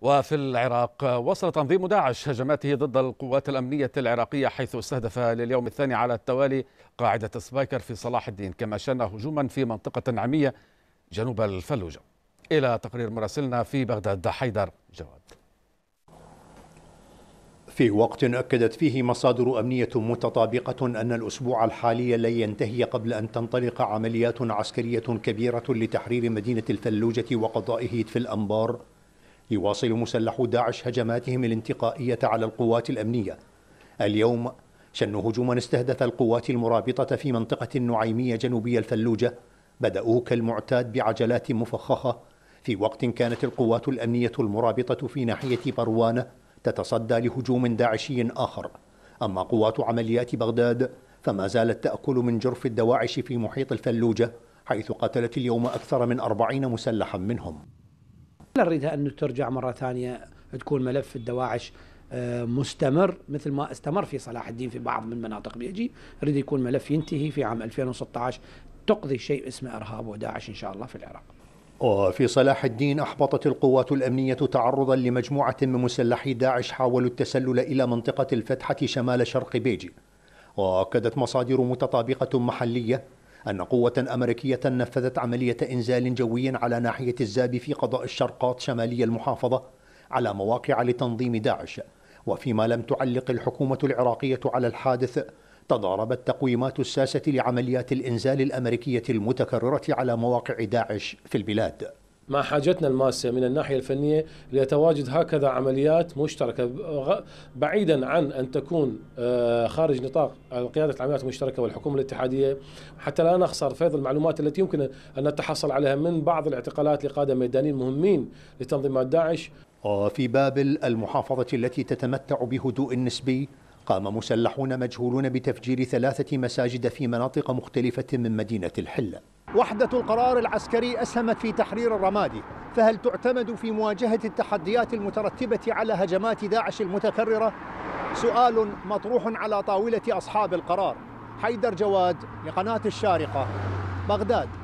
وفي العراق وصل تنظيم داعش هجماته ضد القوات الأمنية العراقية حيث استهدف لليوم الثاني على التوالي قاعدة سبايكر في صلاح الدين كما شن هجوما في منطقة عمية جنوب الفلوجة إلى تقرير مراسلنا في بغداد حيدر جواد في وقت أكدت فيه مصادر أمنية متطابقة أن الأسبوع الحالي لن ينتهي قبل أن تنطلق عمليات عسكرية كبيرة لتحرير مدينة الفلوجة وقضائه في الأنبار يواصل مسلحو داعش هجماتهم الانتقائية على القوات الأمنية اليوم شنوا هجوما استهدف القوات المرابطة في منطقة النعيمية جنوبي الفلوجة بدأوا كالمعتاد بعجلات مفخخة في وقت كانت القوات الأمنية المرابطة في ناحية بروانة تتصدى لهجوم داعشي آخر أما قوات عمليات بغداد فما زالت تأكل من جرف الدواعش في محيط الفلوجة حيث قتلت اليوم أكثر من أربعين مسلحا منهم لا نريدها أنه ترجع مرة ثانية تكون ملف الدواعش آه، مستمر مثل ما استمر في صلاح الدين في بعض من مناطق بيجي نريد يكون ملف ينتهي في عام 2016 تقضي شيء اسمه إرهاب وداعش إن شاء الله في العراق وفي صلاح الدين أحبطت القوات الأمنية تعرضا لمجموعة من مسلحي داعش حاولوا التسلل إلى منطقة الفتحة شمال شرق بيجي وأكدت مصادر متطابقة محلية أن قوة أمريكية نفذت عملية إنزال جوي على ناحية الزاب في قضاء الشرقات شمالي المحافظة على مواقع لتنظيم داعش وفيما لم تعلق الحكومة العراقية على الحادث تضاربت تقويمات الساسة لعمليات الإنزال الأمريكية المتكررة على مواقع داعش في البلاد مع حاجتنا الماسة من الناحية الفنية ليتواجد هكذا عمليات مشتركة بعيدا عن أن تكون آه، خارج نطاق قيادة العمليات المشتركة والحكومة الاتحادية حتى لا نخسر فيض المعلومات التي يمكن أن نتحصل عليها من بعض الاعتقالات لقادة ميدانيين مهمين لتنظيمات داعش وفي بابل المحافظة التي تتمتع بهدوء نسبي قام مسلحون مجهولون بتفجير ثلاثة مساجد في مناطق مختلفة من مدينة الحلة وحدة القرار العسكري أسهمت في تحرير الرمادي فهل تعتمد في مواجهة التحديات المترتبة على هجمات داعش المتكررة؟ سؤال مطروح على طاولة أصحاب القرار حيدر جواد لقناة الشارقة بغداد